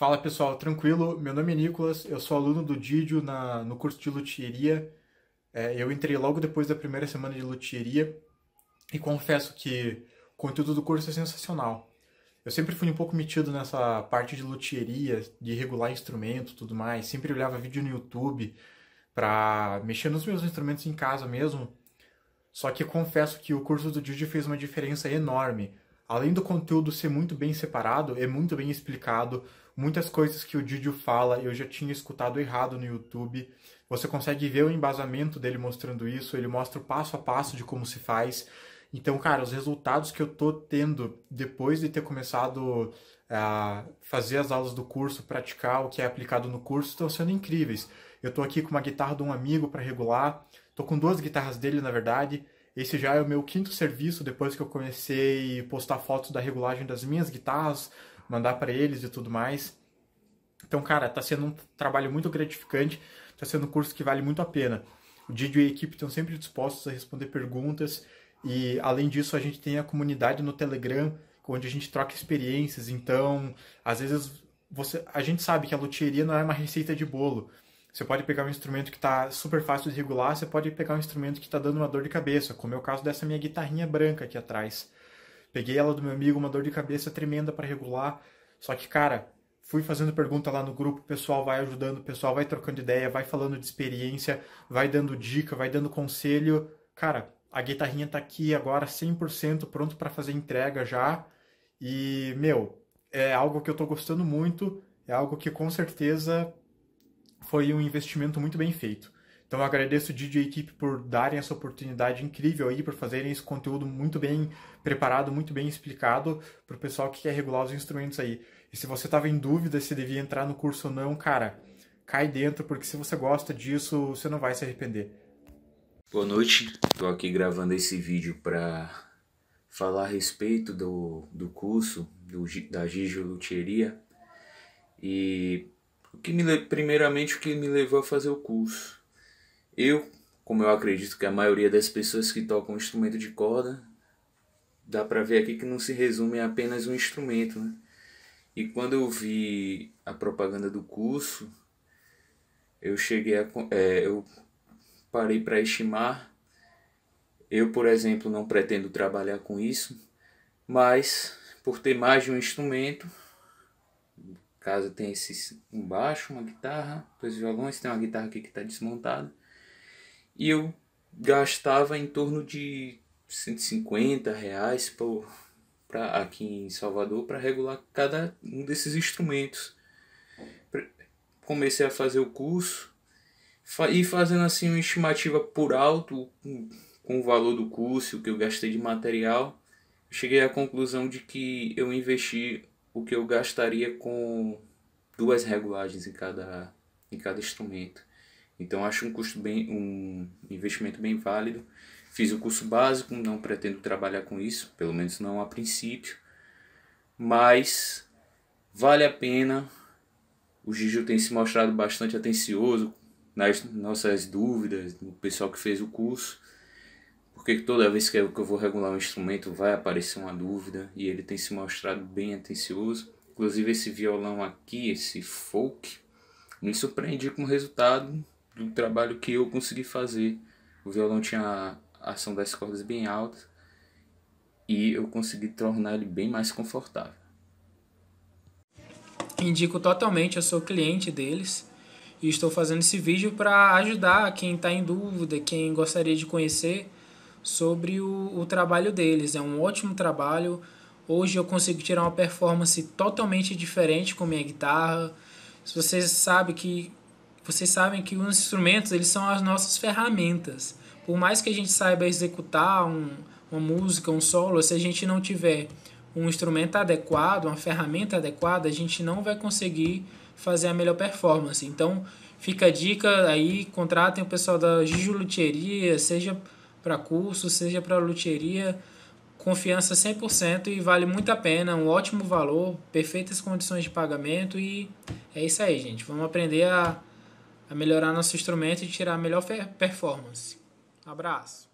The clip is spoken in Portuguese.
Fala pessoal, tranquilo? Meu nome é Nicolas, eu sou aluno do Didio na, no curso de luthieria. É, eu entrei logo depois da primeira semana de luthieria e confesso que o conteúdo do curso é sensacional. Eu sempre fui um pouco metido nessa parte de luthieria, de regular instrumento tudo mais. Sempre olhava vídeo no YouTube para mexer nos meus instrumentos em casa mesmo. Só que confesso que o curso do Didio fez uma diferença enorme além do conteúdo ser muito bem separado, é muito bem explicado. Muitas coisas que o Didio fala eu já tinha escutado errado no YouTube. Você consegue ver o embasamento dele mostrando isso, ele mostra o passo a passo de como se faz. Então, cara, os resultados que eu tô tendo depois de ter começado a fazer as aulas do curso, praticar o que é aplicado no curso, estão sendo incríveis. Eu tô aqui com uma guitarra de um amigo para regular, tô com duas guitarras dele, na verdade. Esse já é o meu quinto serviço depois que eu comecei a postar fotos da regulagem das minhas guitarras, mandar para eles e tudo mais. Então, cara, tá sendo um trabalho muito gratificante, tá sendo um curso que vale muito a pena. O dj e a equipe estão sempre dispostos a responder perguntas e, além disso, a gente tem a comunidade no Telegram, onde a gente troca experiências. Então, às vezes, você, a gente sabe que a loteria não é uma receita de bolo. Você pode pegar um instrumento que está super fácil de regular, você pode pegar um instrumento que está dando uma dor de cabeça, como é o caso dessa minha guitarrinha branca aqui atrás. Peguei ela do meu amigo, uma dor de cabeça tremenda para regular. Só que, cara, fui fazendo pergunta lá no grupo, o pessoal vai ajudando, o pessoal vai trocando ideia, vai falando de experiência, vai dando dica, vai dando conselho. Cara, a guitarrinha está aqui agora 100% pronto para fazer entrega já. E, meu, é algo que eu estou gostando muito, é algo que com certeza foi um investimento muito bem feito. Então eu agradeço o DJ Equipe por darem essa oportunidade incrível aí, por fazerem esse conteúdo muito bem preparado, muito bem explicado para o pessoal que quer regular os instrumentos aí. E se você estava em dúvida se devia entrar no curso ou não, cara, cai dentro, porque se você gosta disso, você não vai se arrepender. Boa noite, estou aqui gravando esse vídeo para falar a respeito do, do curso do, da Gigi Lutieria. E o que me primeiramente o que me levou a fazer o curso. Eu, como eu acredito que a maioria das pessoas que tocam instrumento de corda, dá para ver aqui que não se resume a apenas um instrumento, né? E quando eu vi a propaganda do curso, eu cheguei a é, eu parei para estimar. Eu, por exemplo, não pretendo trabalhar com isso, mas por ter mais de um instrumento, caso tem esses, um baixo, uma guitarra, dois violões, tem uma guitarra aqui que está desmontada. E eu gastava em torno de 150 reais por, pra, aqui em Salvador para regular cada um desses instrumentos. Comecei a fazer o curso e fazendo assim uma estimativa por alto com o valor do curso, o que eu gastei de material, cheguei à conclusão de que eu investi o que eu gastaria com duas regulagens em cada, em cada instrumento. Então acho um custo bem um investimento bem válido. Fiz o curso básico, não pretendo trabalhar com isso, pelo menos não a princípio, mas vale a pena. O Gigio tem se mostrado bastante atencioso nas nossas dúvidas, no pessoal que fez o curso. Porque toda vez que eu vou regular um instrumento vai aparecer uma dúvida e ele tem se mostrado bem atencioso. Inclusive esse violão aqui, esse folk, me surpreendi com o resultado do trabalho que eu consegui fazer. O violão tinha a ação das cordas bem alta e eu consegui tornar ele bem mais confortável. Indico totalmente, eu sou cliente deles e estou fazendo esse vídeo para ajudar quem está em dúvida, quem gostaria de conhecer sobre o, o trabalho deles. É um ótimo trabalho. Hoje eu consigo tirar uma performance totalmente diferente com minha guitarra. Se vocês sabem que vocês sabem que os instrumentos eles são as nossas ferramentas. Por mais que a gente saiba executar um, uma música, um solo, se a gente não tiver um instrumento adequado, uma ferramenta adequada, a gente não vai conseguir fazer a melhor performance. Então, fica a dica aí, contratem o pessoal da Jijulutieria, seja para curso, seja para luteria, confiança 100% e vale muito a pena, um ótimo valor, perfeitas condições de pagamento e é isso aí, gente. Vamos aprender a, a melhorar nosso instrumento e tirar a melhor performance. Abraço.